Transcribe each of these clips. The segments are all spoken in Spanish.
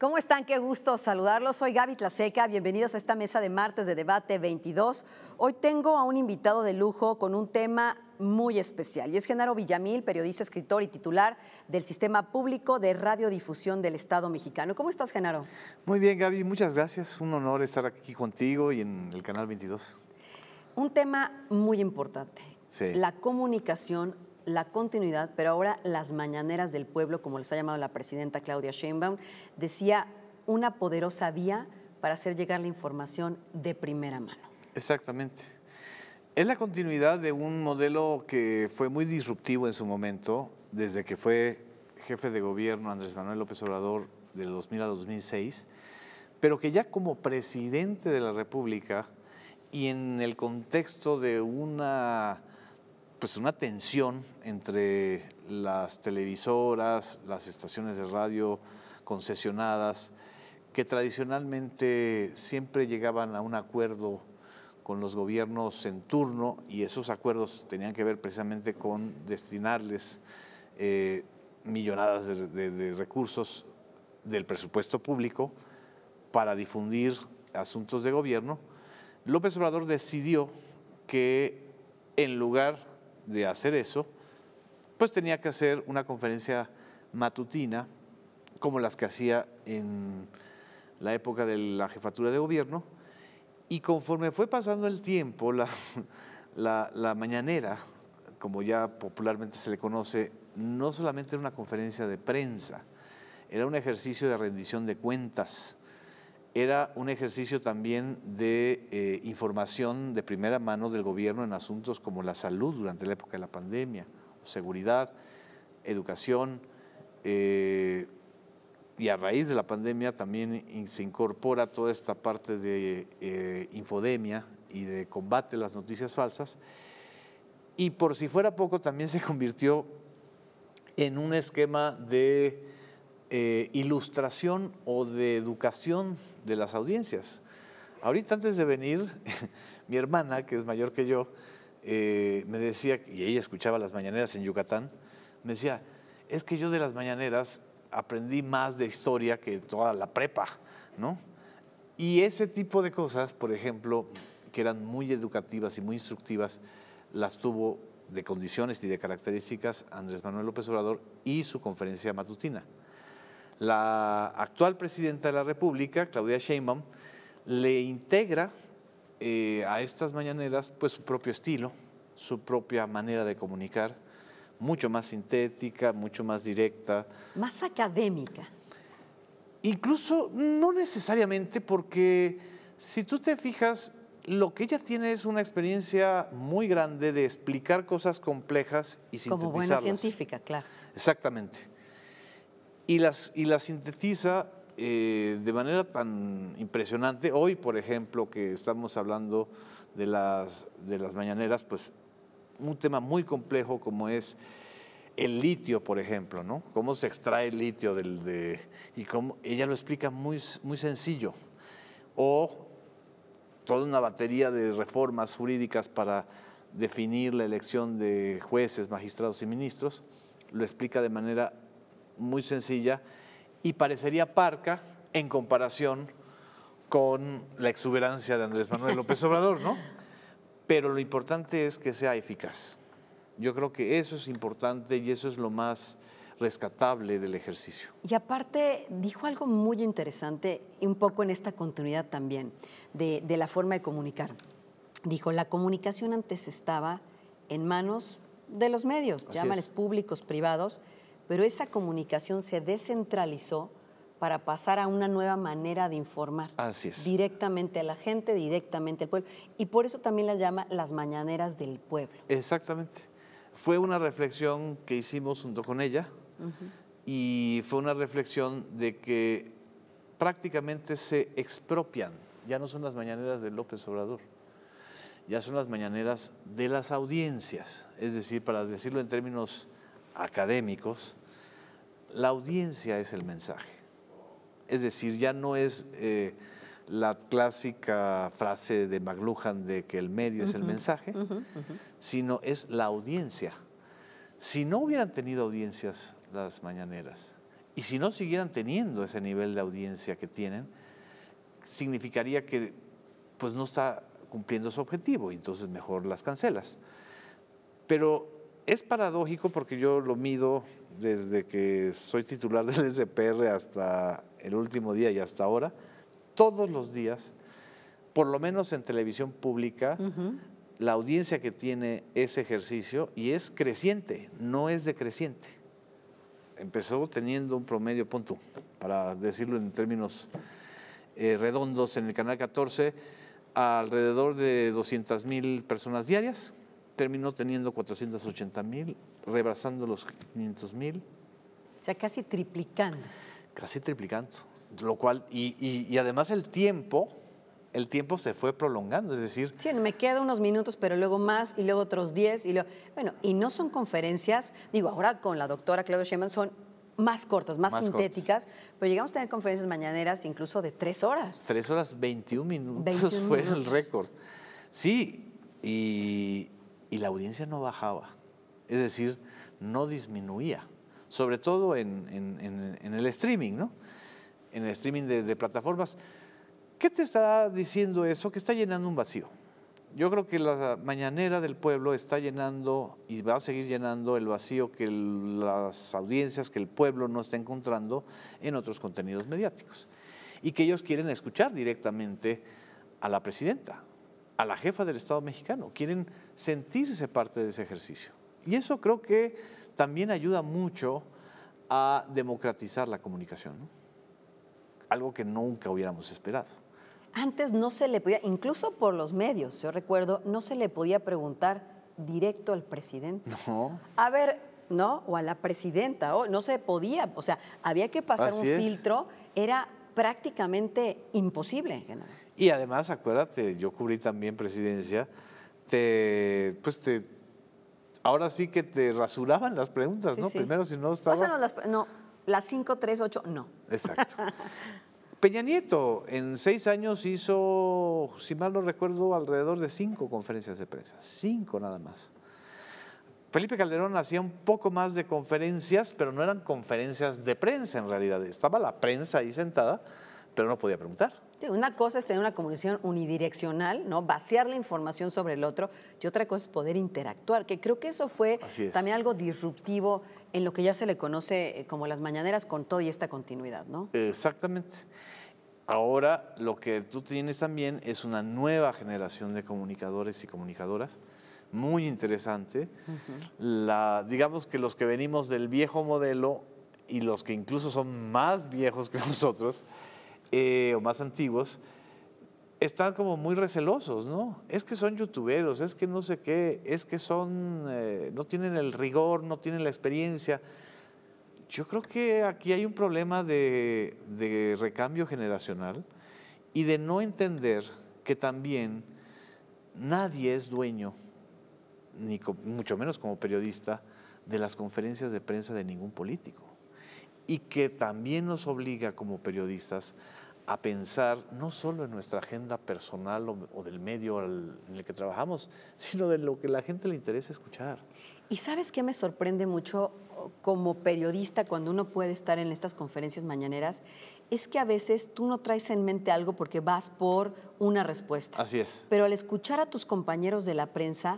¿Cómo están? Qué gusto saludarlos. Soy Gaby Tlaseca. Bienvenidos a esta mesa de martes de debate 22. Hoy tengo a un invitado de lujo con un tema muy especial y es Genaro Villamil, periodista, escritor y titular del Sistema Público de Radiodifusión del Estado Mexicano. ¿Cómo estás, Genaro? Muy bien, Gaby. Muchas gracias. Un honor estar aquí contigo y en el Canal 22. Un tema muy importante. Sí. La comunicación la continuidad, pero ahora las mañaneras del pueblo, como les ha llamado la presidenta Claudia Sheinbaum, decía una poderosa vía para hacer llegar la información de primera mano. Exactamente. Es la continuidad de un modelo que fue muy disruptivo en su momento, desde que fue jefe de gobierno Andrés Manuel López Obrador del 2000 a 2006, pero que ya como presidente de la República y en el contexto de una pues una tensión entre las televisoras, las estaciones de radio concesionadas, que tradicionalmente siempre llegaban a un acuerdo con los gobiernos en turno y esos acuerdos tenían que ver precisamente con destinarles eh, millonadas de, de recursos del presupuesto público para difundir asuntos de gobierno. López Obrador decidió que en lugar de hacer eso, pues tenía que hacer una conferencia matutina, como las que hacía en la época de la jefatura de gobierno, y conforme fue pasando el tiempo, la, mañanera, como ya popularmente se le conoce, no solamente era una conferencia de prensa, era un ejercicio de rendición de cuentas era un ejercicio también de eh, información de primera mano del gobierno en asuntos como la salud durante la época de la pandemia, seguridad, educación, eh, y a raíz de la pandemia también se incorpora toda esta parte de eh, infodemia y de combate a las noticias falsas. Y por si fuera poco, también se convirtió en un esquema de eh, ilustración o de educación de las audiencias. Ahorita antes de venir, mi hermana, que es mayor que yo, eh, me decía, y ella escuchaba las mañaneras en Yucatán, me decía, es que yo de las mañaneras aprendí más de historia que toda la prepa, ¿no? Y ese tipo de cosas, por ejemplo, que eran muy educativas y muy instructivas, las tuvo de condiciones y de características Andrés Manuel López Obrador y su conferencia matutina la actual presidenta de la República, Claudia Sheinbaum, le integra eh, a estas mañaneras pues su propio estilo, su propia manera de comunicar, mucho más sintética, mucho más directa. Más académica. Incluso no necesariamente porque si tú te fijas, lo que ella tiene es una experiencia muy grande de explicar cosas complejas y sintetizarlas. Como buena científica, claro. Exactamente y las, y sintetiza eh, de manera tan impresionante. Hoy, por ejemplo, que estamos hablando de las, de las mañaneras, pues un tema muy complejo como es el litio, por ejemplo, Cómo se extrae el litio del de y cómo ella lo explica muy muy sencillo. O toda una batería de reformas jurídicas para definir la elección de jueces, magistrados y ministros, lo explica de manera muy sencilla y parecería parca en comparación con la exuberancia de Andrés Manuel López Obrador, ¿no? Pero lo importante es que sea eficaz. Yo creo que eso es importante y eso es lo más rescatable del ejercicio. Y aparte, dijo algo muy interesante, un poco en esta continuidad también, de, la forma de comunicar. Dijo, la comunicación antes estaba en manos de los medios, llamanes públicos, privados, pero esa comunicación se descentralizó para pasar a una nueva manera de informar. Directamente a la gente, directamente al pueblo. Y por eso también las llama las mañaneras del pueblo. Exactamente. Fue una reflexión que hicimos junto con ella y fue una reflexión de que prácticamente se expropian. Ya no son las mañaneras de López Obrador, ya son las mañaneras de las audiencias. Es decir, para decirlo en términos académicos, la audiencia es el mensaje. Es decir, ya no es eh, la clásica frase de McLuhan de que el medio es el mensaje, sino es la audiencia. Si no hubieran tenido audiencias las mañaneras y si no siguieran teniendo ese nivel de audiencia que tienen, significaría que pues no está cumpliendo su objetivo y entonces mejor las cancelas. Pero es paradójico porque yo lo mido desde que soy titular del SPR hasta el último día y hasta ahora, todos los días, por lo menos en televisión pública, la audiencia que tiene ese ejercicio y es creciente, no es decreciente. Empezó teniendo un promedio, punto, para decirlo en términos eh, redondos, en el canal 14, alrededor de 200 mil personas diarias, terminó teniendo 480 mil rebasando los 500 mil. O sea, casi triplicando. Casi triplicando. Lo cual, y, y, además el tiempo, el tiempo se fue prolongando, es decir... Sí, me quedo unos minutos, pero luego más, y luego otros 10, y lo, Bueno, y no son conferencias, digo, ahora con la doctora Claudia Sheinbaum son más cortas, más, sintéticas, pero llegamos a tener conferencias mañaneras incluso de tres horas. Tres horas, 21 minutos Eso fue el récord. Sí, y la audiencia no bajaba es decir, no disminuía, sobre todo en, el streaming, ¿no? En el streaming de, plataformas. ¿Qué te está diciendo eso? Que está llenando un vacío. Yo creo que la mañanera del pueblo está llenando y va a seguir llenando el vacío que las audiencias, que el pueblo no está encontrando en otros contenidos mediáticos. Y que ellos quieren escuchar directamente a la presidenta, a la jefa del Estado mexicano. Quieren sentirse parte de ese ejercicio. Y eso creo que también ayuda mucho a democratizar la comunicación, algo que nunca hubiéramos esperado. Antes no se le podía, incluso por los medios, yo recuerdo, no se le podía preguntar directo al presidente. No. A ver, ¿no? O a la presidenta, no se podía, o sea, había que pasar un filtro, era prácticamente imposible. Y además, acuérdate, yo cubrí también presidencia, te, pues te ahora sí que te rasuraban las preguntas, ¿no? Primero si no estaba... Pásanos las, no, las 5, 3, 8, no. Exacto. Peña Nieto en seis años hizo, si mal no recuerdo, alrededor de cinco conferencias de prensa, cinco nada más. Felipe Calderón hacía un poco más de conferencias, pero no eran conferencias de prensa en realidad. Estaba la prensa ahí sentada, pero no podía preguntar. Sí, una cosa es tener una comunicación unidireccional, ¿no? Vaciar la información sobre el otro, y otra cosa es poder interactuar, que creo que eso fue también algo disruptivo en lo que ya se le conoce eh, como las mañaneras con todo y esta continuidad, ¿no? Exactamente. Ahora lo que tú tienes también es una nueva generación de comunicadores y comunicadoras, muy interesante. la, digamos que los que venimos del viejo modelo y los que incluso son más viejos que nosotros, eh, o más antiguos, están como muy recelosos, ¿no? Es que son youtuberos, es que no sé qué, es que son, eh, no tienen el rigor, no tienen la experiencia. Yo creo que aquí hay un problema de, de recambio generacional y de no entender que también nadie es dueño, ni mucho menos como periodista, de las conferencias de prensa de ningún político y que también nos obliga como periodistas a pensar no solo en nuestra agenda personal o, del medio en el que trabajamos, sino de lo que la gente le interesa escuchar. Y sabes qué me sorprende mucho oh, como periodista cuando uno puede estar en estas conferencias mañaneras, es que a veces tú no traes en mente algo porque vas por una respuesta. Así es. Pero al escuchar a tus compañeros de la prensa,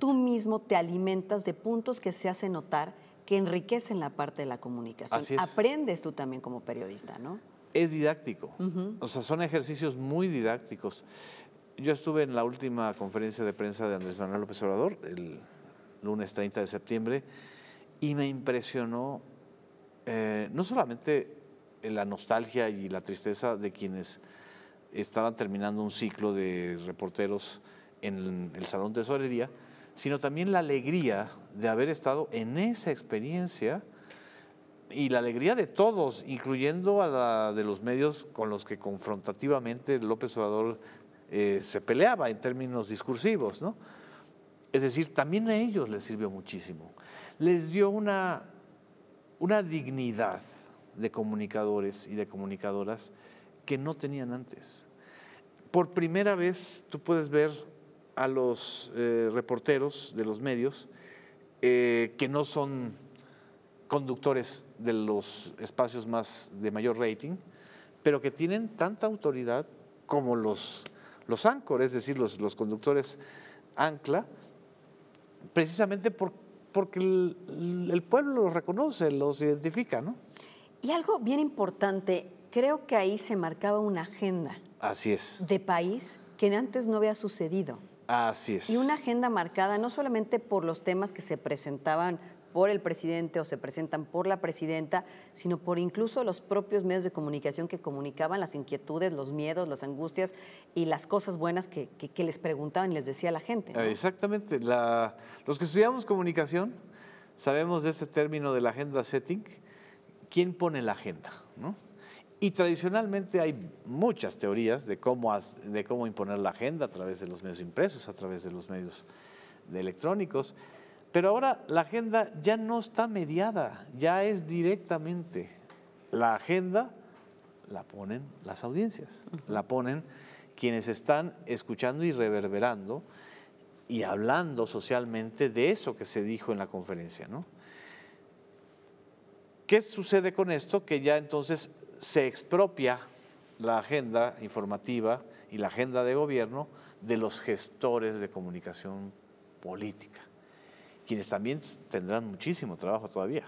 tú mismo te alimentas de puntos que se hacen notar que enriquecen la parte de la comunicación. Aprendes tú también como periodista, ¿no? Es didáctico. O sea, son ejercicios muy didácticos. Yo estuve en la última conferencia de prensa de Andrés Manuel López Obrador, el lunes 30 de septiembre, y me impresionó eh, no solamente la nostalgia y la tristeza de quienes estaban terminando un ciclo de reporteros en el Salón Tesorería, sino también la alegría de haber estado en esa experiencia y la alegría de todos, incluyendo a la de los medios con los que confrontativamente López Obrador eh, se peleaba en términos discursivos. ¿no? Es decir, también a ellos les sirvió muchísimo. Les dio una, una dignidad de comunicadores y de comunicadoras que no tenían antes. Por primera vez tú puedes ver a los eh, reporteros de los medios eh, que no son conductores de los espacios más de mayor rating, pero que tienen tanta autoridad como los, los es decir, los, conductores ancla, precisamente porque el, pueblo los reconoce, los identifica. ¿no? Y algo bien importante, creo que ahí se marcaba una agenda. Así es. De país que antes no había sucedido. Así Y una agenda marcada no solamente por los temas que se presentaban por el presidente o se presentan por la presidenta, sino por incluso los propios medios de comunicación que comunicaban las inquietudes, los miedos, las angustias y las cosas buenas que, les preguntaban y les decía la gente. Exactamente. los que estudiamos comunicación sabemos de este término de la agenda setting. ¿Quién pone la agenda? ¿no? Y tradicionalmente hay muchas teorías de cómo, de cómo imponer la agenda a través de los medios impresos, a través de los medios electrónicos, pero ahora la agenda ya no está mediada, ya es directamente la agenda la ponen las audiencias, la ponen quienes están escuchando y reverberando y hablando socialmente de eso que se dijo en la conferencia. ¿Qué sucede con esto? Que ya entonces se expropia la agenda informativa y la agenda de gobierno de los gestores de comunicación política, quienes también tendrán muchísimo trabajo todavía.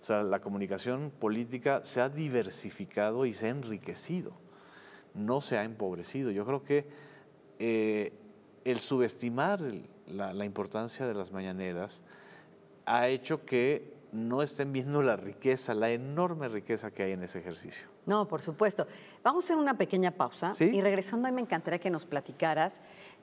O sea, la comunicación política se ha diversificado y se ha enriquecido, no se ha empobrecido. Yo creo que eh, el subestimar la importancia de las mañaneras ha hecho que no estén viendo la riqueza, la enorme riqueza que hay en ese ejercicio. No, por supuesto. Vamos a hacer una pequeña pausa y regresando, a me encantaría que nos platicaras.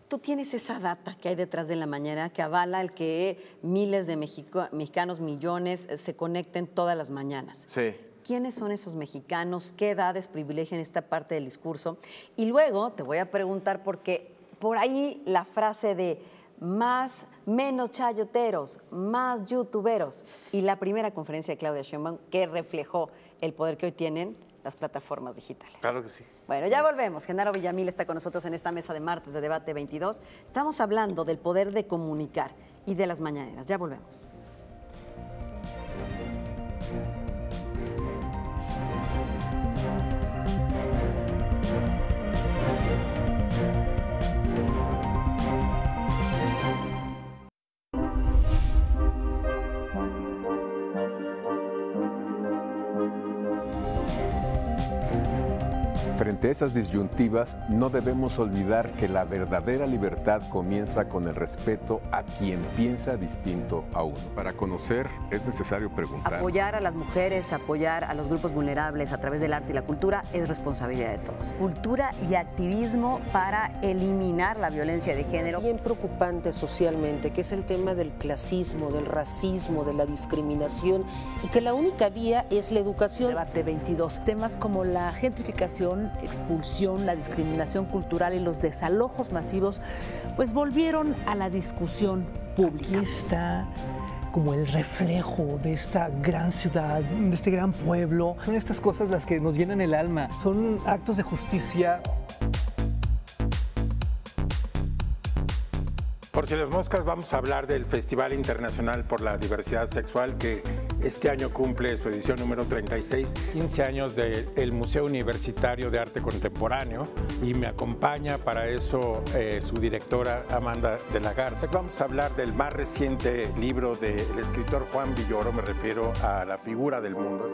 Tú tienes esa data que hay detrás de la mañana que avala el que miles de mexicanos, millones, eh, se conecten todas las mañanas. Sí. ¿Quiénes son esos mexicanos? ¿Qué edades privilegian esta parte del discurso? Y luego te voy a preguntar porque por ahí la frase de más, menos chayoteros, más youtuberos. Y la primera conferencia de Claudia Sheinbaum que reflejó el poder que hoy tienen las plataformas digitales. Claro que sí. Bueno, ya volvemos. Genaro Villamil está con nosotros en esta mesa de martes de debate 22. Estamos hablando del poder de comunicar y de las mañaneras. Ya volvemos. Frente esas disyuntivas, no debemos olvidar que la verdadera libertad comienza con el respeto a quien piensa distinto a uno. Para conocer es necesario preguntar. Apoyar a las mujeres, apoyar a los grupos vulnerables a través del arte y la cultura es responsabilidad de todos. Cultura y activismo para eliminar la violencia de género. Bien preocupante socialmente, que es el tema del clasismo, del racismo, de la discriminación y que la única vía es la educación. Debate 22. Temas como la gentrificación expulsión, la discriminación cultural y los desalojos masivos, pues volvieron a la discusión pública. está como el reflejo de esta gran ciudad, de este gran pueblo. Son estas cosas las que nos llenan el alma, son actos de justicia. Por si las moscas, vamos a hablar del Festival Internacional por la Diversidad Sexual que este año cumple su edición número 36, 15 años del Museo Universitario de Arte Contemporáneo y me acompaña para eso eh, su directora Amanda de la Garza. Vamos a hablar del más reciente libro del escritor Juan Villoro, me refiero a la figura del mundo.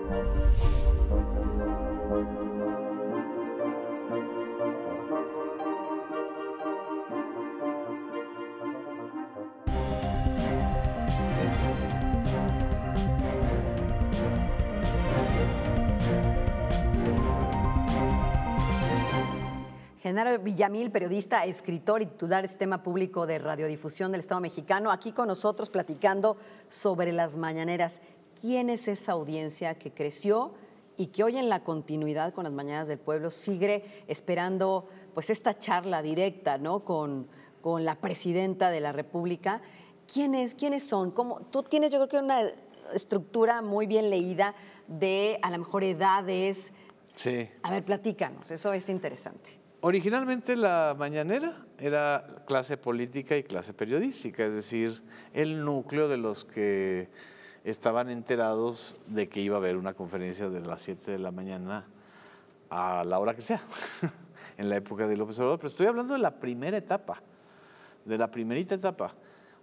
Genaro Villamil, periodista, escritor y titular del Sistema Público de Radiodifusión del Estado Mexicano, aquí con nosotros platicando sobre las mañaneras. ¿Quién es esa audiencia que creció y que hoy en la continuidad con las mañanas del pueblo sigue esperando pues esta charla directa ¿no? con, con la presidenta de la República? ¿Quiénes, quiénes son? ¿Cómo? Tú tienes yo creo que una estructura muy bien leída de a lo mejor edades. Sí. A ver, platícanos, eso es interesante. Originalmente la mañanera era clase política y clase periodística, es decir, el núcleo de los que estaban enterados de que iba a haber una conferencia de las 7 de la mañana a la hora que sea, en la época de López Obrador. Pero estoy hablando de la primera etapa, de la primerita etapa,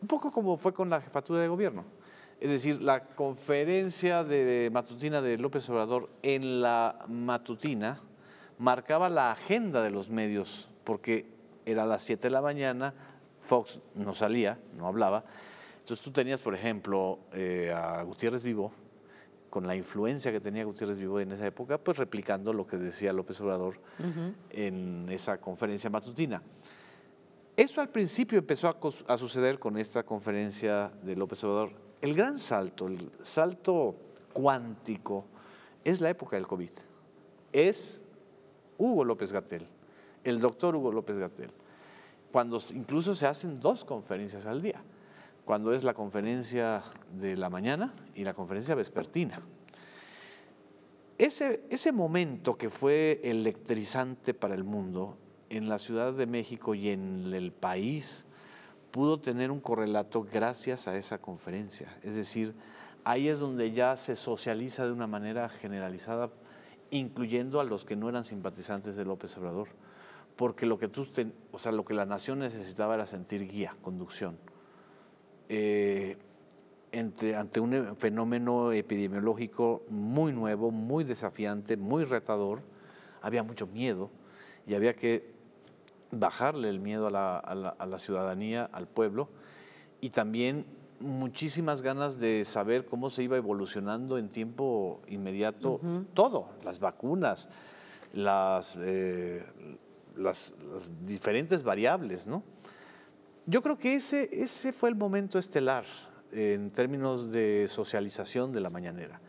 un poco como fue con la jefatura de gobierno. Es decir, la conferencia de matutina de López Obrador en la matutina, marcaba la agenda de los medios, porque era a las 7 de la mañana, Fox no salía, no hablaba. Entonces tú tenías, por ejemplo, eh, a Gutiérrez Vivo, con la influencia que tenía Gutiérrez Vivo en esa época, pues replicando lo que decía López Obrador en esa conferencia matutina. Eso al principio empezó a, a, suceder con esta conferencia de López Obrador. El gran salto, el salto cuántico, es la época del COVID. Es Hugo López Gatel, el doctor Hugo López Gatel, cuando incluso se hacen dos conferencias al día, cuando es la conferencia de la mañana y la conferencia vespertina. Ese, ese momento que fue electrizante para el mundo en la Ciudad de México y en el país pudo tener un correlato gracias a esa conferencia. Es decir, ahí es donde ya se socializa de una manera generalizada incluyendo a los que no eran simpatizantes de López Obrador, porque lo que tú, o sea, lo que la nación necesitaba era sentir guía, conducción. Eh, entre, ante un fenómeno epidemiológico muy nuevo, muy desafiante, muy retador, había mucho miedo y había que bajarle el miedo a la ciudadanía, al pueblo, y también muchísimas ganas de saber cómo se iba evolucionando en tiempo inmediato todo, las vacunas, eh, las, las, diferentes variables, ¿no? Yo creo que ese, ese fue el momento estelar en términos de socialización de la mañanera.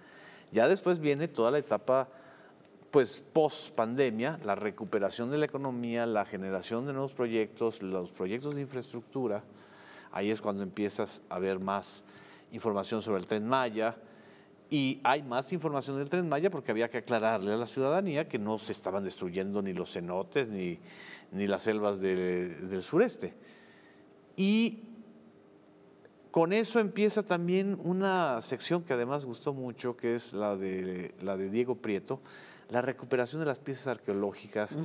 Ya después viene toda la etapa pues post pandemia, la recuperación de la economía, la generación de nuevos proyectos, los proyectos de infraestructura, Ahí es cuando empiezas a ver más información sobre el tren Maya. Y hay más información del tren Maya porque había que aclararle a la ciudadanía que no se estaban destruyendo ni los cenotes ni, las selvas del sureste. Y con eso empieza también una sección que además gustó mucho, que es la de, la de Diego Prieto, la recuperación de las piezas arqueológicas,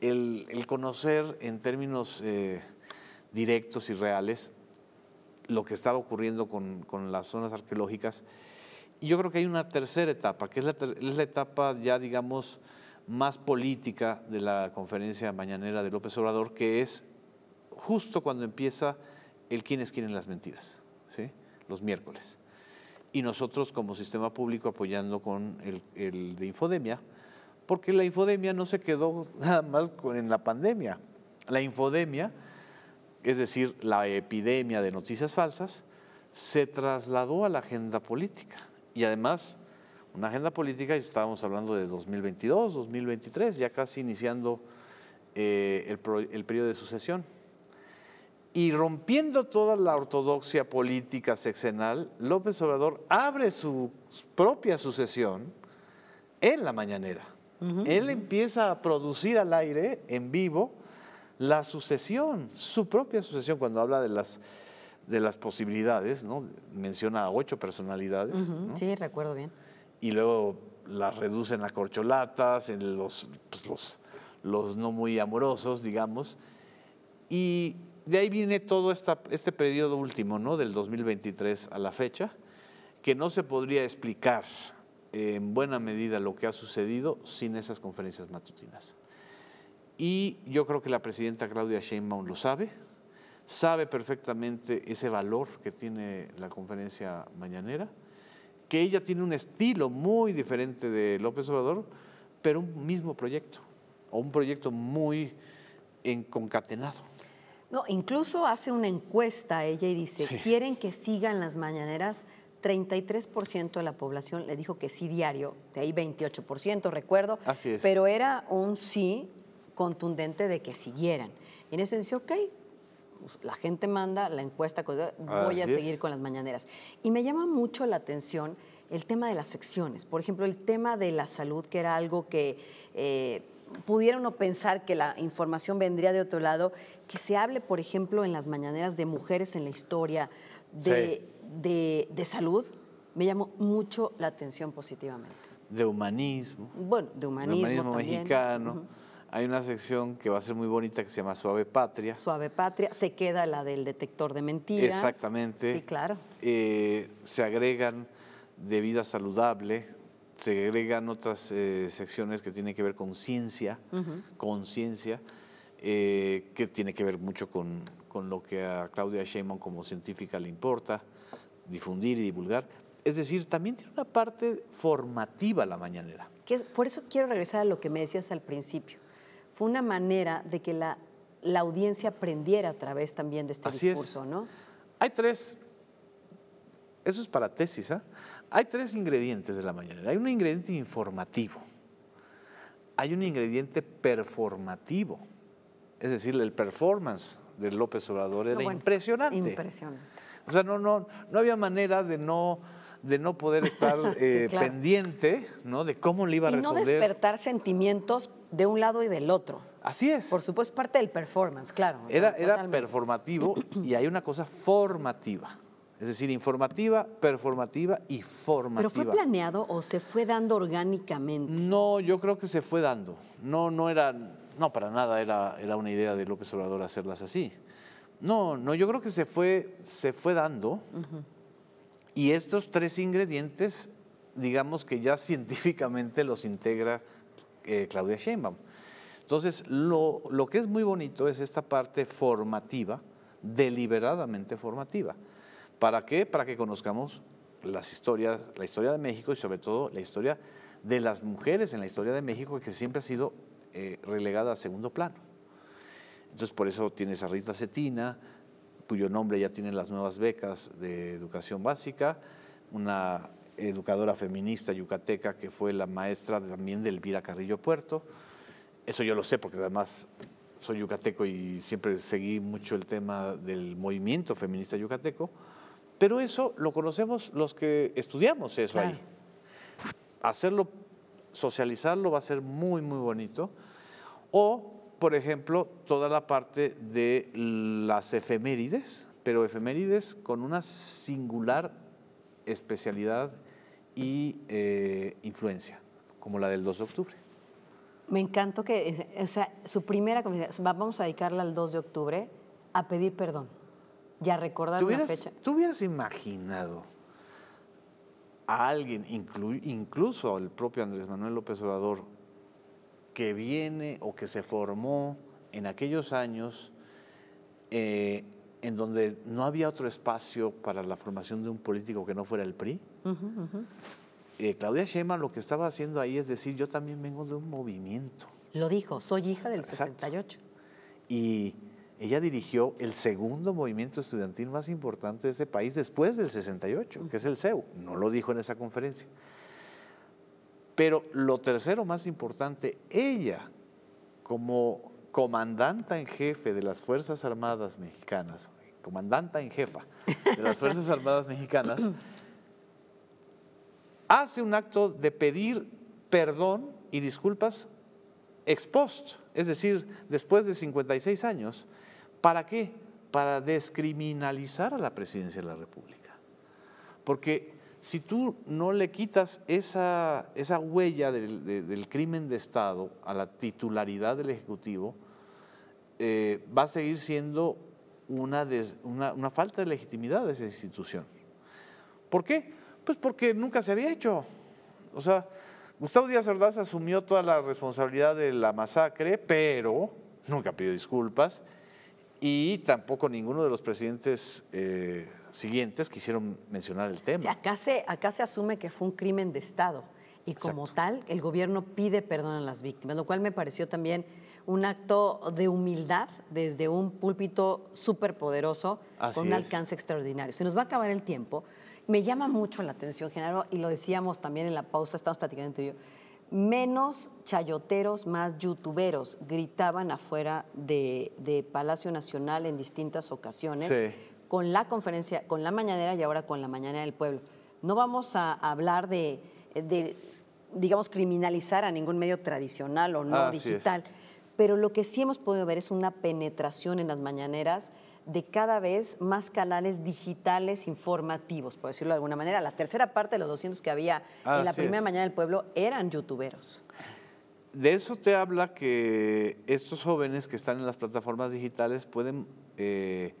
el, conocer en términos eh, directos y reales lo que estaba ocurriendo con, con las zonas arqueológicas. Y yo creo que hay una tercera etapa, que es la, es la etapa ya, digamos, más política de la conferencia mañanera de López Obrador, que es justo cuando empieza el quienes quieren las mentiras, ¿sí? los miércoles. Y nosotros como sistema público apoyando con el, el, de infodemia, porque la infodemia no se quedó nada más en la pandemia. La infodemia es decir, la epidemia de noticias falsas, se trasladó a la agenda política. Y además, una agenda política, y estábamos hablando de 2022, 2023, ya casi iniciando eh, el, periodo de sucesión. Y rompiendo toda la ortodoxia política sexenal, López Obrador abre su propia sucesión en la mañanera. Él empieza a producir al aire, en vivo, la sucesión, su propia sucesión, cuando habla de las, de las posibilidades, ¿no? menciona a ocho personalidades. Sí, recuerdo bien. Y luego las reducen a corcholatas, en los, pues, los, los no muy amorosos, digamos. Y de ahí viene todo este periodo último, ¿no? del 2023 a la fecha, que no se podría explicar en buena medida lo que ha sucedido sin esas conferencias matutinas. Y yo creo que la presidenta Claudia Sheinbaum lo sabe, sabe perfectamente ese valor que tiene la conferencia mañanera, que ella tiene un estilo muy diferente de López Obrador, pero un mismo proyecto, o un proyecto muy concatenado. No, incluso hace una encuesta ella y dice, ¿quieren que sigan las mañaneras? 33% de la población le dijo que sí diario, de ahí 28%, recuerdo. Así es. Pero era un sí contundente de que siguieran. Y en ese sentido, ok, pues, la gente manda la encuesta, voy a seguir con las mañaneras. Y me llama mucho la atención el tema de las secciones. Por ejemplo, el tema de la salud, que era algo que eh, pudiera uno pensar que la información vendría de otro lado, que se hable, por ejemplo, en las mañaneras de mujeres en la historia, de, de, de salud, me llamó mucho la atención positivamente. De humanismo. Bueno, de humanismo, mexicano hay una sección que va a ser muy bonita que se llama Suave Patria. Suave Patria, se queda la del detector de mentiras. Exactamente. Sí, claro. Eh, se agregan de vida saludable, se agregan otras eh, secciones que tienen que ver con ciencia, conciencia, eh, que tiene que ver mucho con, lo que a Claudia Sheinbaum como científica le importa, difundir y divulgar. Es decir, también tiene una parte formativa la mañanera. por eso quiero regresar a lo que me decías al principio fue una manera de que la, audiencia aprendiera a través también de este discurso, ¿no? Hay tres, eso es para tesis, ¿ah? Hay tres ingredientes de la mañana. Hay un ingrediente informativo, hay un ingrediente performativo, es decir, el performance de López Obrador era impresionante. Impresionante. O sea, no, no, no había manera de no de no poder estar eh, pendiente, ¿no? De cómo le iba a y no despertar sentimientos de un lado y del otro. Así es. Por supuesto, parte del performance, claro. Era, era performativo y hay una cosa formativa. Es decir, informativa, performativa y formativa. ¿Pero fue planeado o se fue dando orgánicamente? No, yo creo que se fue dando. No, no era, no, para nada era, era una idea de López Obrador hacerlas así. No, no, yo creo que se fue, se fue dando. Y estos tres ingredientes, digamos que ya científicamente los integra eh, Claudia Sheinbaum. Entonces, lo, que es muy bonito es esta parte formativa, deliberadamente formativa. ¿Para qué? Para que conozcamos las historias, la historia de México y sobre todo la historia de las mujeres en la historia de México que siempre ha sido eh, relegada a segundo plano. Entonces, por eso tiene a Rita Cetina, cuyo nombre ya tienen las nuevas becas de educación básica, una educadora feminista yucateca que fue la maestra también de Elvira Carrillo Puerto. Eso yo lo sé porque además soy yucateco y siempre seguí mucho el tema del movimiento feminista yucateco, pero eso lo conocemos los que estudiamos eso ahí. Hacerlo, socializarlo va a ser muy, muy bonito. O por ejemplo, toda la parte de las efemérides, pero efemérides con una singular especialidad y eh, influencia, como la del 2 de octubre. Me encantó que, o sea, su primera comisión, vamos a dedicarla al 2 de octubre a pedir perdón y a recordar una fecha. ¿Tú hubieras imaginado a alguien, incluso al propio Andrés Manuel López Obrador, que viene o que se formó en aquellos años eh, en donde no había otro espacio para la formación de un político que no fuera el PRI. Eh, Claudia Sheinbaum lo que estaba haciendo ahí es decir, yo también vengo de un movimiento. Lo dijo, soy hija del 68. Y ella dirigió el segundo movimiento estudiantil más importante de ese país después del 68, que es el CEU. No lo dijo en esa conferencia. Pero lo tercero más importante, ella, como comandanta en jefe de las Fuerzas Armadas Mexicanas, comandanta en jefa de las Fuerzas Armadas Mexicanas, hace un acto de pedir perdón y disculpas ex post, es decir, después de 56 años, ¿para qué? Para descriminalizar a la presidencia de la República. Porque si tú no le quitas esa, esa huella del, crimen de Estado a la titularidad del Ejecutivo, eh, va a seguir siendo una, una, falta de legitimidad de esa institución. ¿Por qué? Pues porque nunca se había hecho. O sea, Gustavo Díaz Ordaz asumió toda la responsabilidad de la masacre, pero nunca pidió disculpas y tampoco ninguno de los presidentes... Eh, siguientes quisieron mencionar el tema. acá, se, acá se asume que fue un crimen de Estado y como tal el gobierno pide perdón a las víctimas, lo cual me pareció también un acto de humildad desde un púlpito superpoderoso con un alcance extraordinario. Se nos va a acabar el tiempo. Me llama mucho la atención, Genaro, y lo decíamos también en la pausa, estamos platicando tú yo. Menos chayoteros, más youtuberos gritaban afuera de, de Palacio Nacional en distintas ocasiones. Sí con la conferencia, con la mañanera y ahora con la mañanera del pueblo. No vamos a hablar de, digamos, criminalizar a ningún medio tradicional o no digital, pero lo que sí hemos podido ver es una penetración en las mañaneras de cada vez más canales digitales informativos, por decirlo de alguna manera. La tercera parte de los 200 que había en la primera mañana del pueblo eran youtuberos. De eso te habla que estos jóvenes que están en las plataformas digitales pueden eh,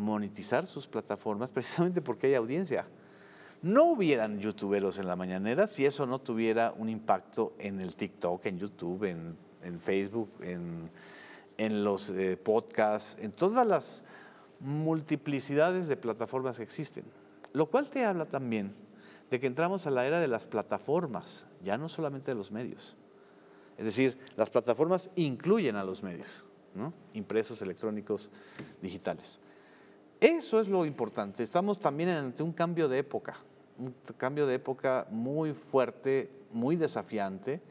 monetizar sus plataformas precisamente porque hay audiencia. No hubieran youtuberos en la mañanera si eso no tuviera un impacto en el TikTok, en YouTube, en, Facebook, en, los eh, podcasts, en todas las multiplicidades de plataformas que existen. Lo cual te habla también de que entramos a la era de las plataformas, ya no solamente de los medios. Es decir, las plataformas incluyen a los medios, impresos, electrónicos, digitales. Eso es lo importante. Estamos también ante un cambio de época, un cambio de época muy fuerte, muy desafiante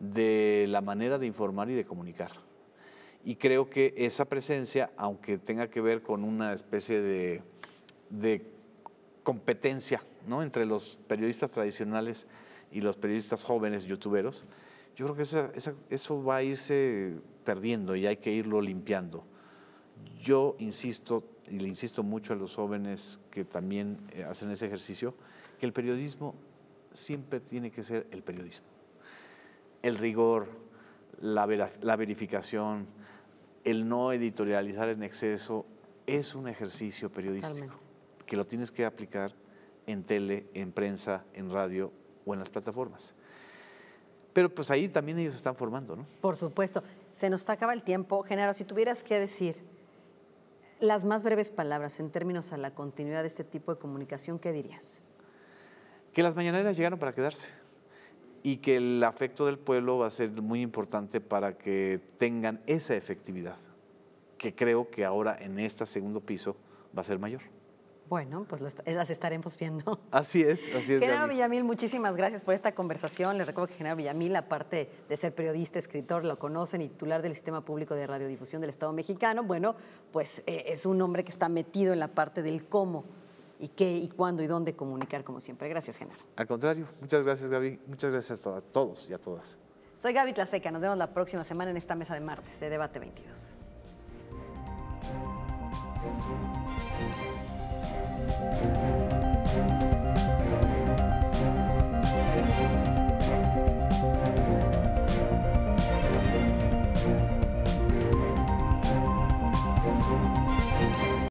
de la manera de informar y de comunicar. Y creo que esa presencia, aunque tenga que ver con una especie de, competencia ¿no? entre los periodistas tradicionales y los periodistas jóvenes youtuberos, yo creo que eso va a irse perdiendo y hay que irlo limpiando. Yo insisto y le insisto mucho a los jóvenes que también eh, hacen ese ejercicio, que el periodismo siempre tiene que ser el periodismo. El rigor, la, verificación, el no editorializar en exceso, es un ejercicio periodístico que lo tienes que aplicar en tele, en prensa, en radio o en las plataformas. Pero pues ahí también ellos están formando, ¿no? Por supuesto. Se nos acaba el tiempo. Genaro, si tuvieras que decir las más breves palabras en términos a la continuidad de este tipo de comunicación, ¿qué dirías? Que las mañaneras llegaron para quedarse y que el afecto del pueblo va a ser muy importante para que tengan esa efectividad, que creo que ahora en este segundo piso va a ser mayor. Bueno, pues las eh, estaremos viendo. Así es, así es. Genaro Villamil, muchísimas gracias por esta conversación. Les recuerdo que Genaro Villamil, aparte de ser periodista, escritor, lo conocen y titular del Sistema Público de Radiodifusión del Estado mexicano, bueno, pues eh, es un hombre que está metido en la parte del cómo y qué y cuándo y dónde comunicar, como siempre. Gracias, Genaro. Al contrario, muchas gracias, Gaby. Muchas gracias a todos y a todas. Soy Gaby Tlaseca. Nos vemos la próxima semana en esta mesa de martes de Debate 22.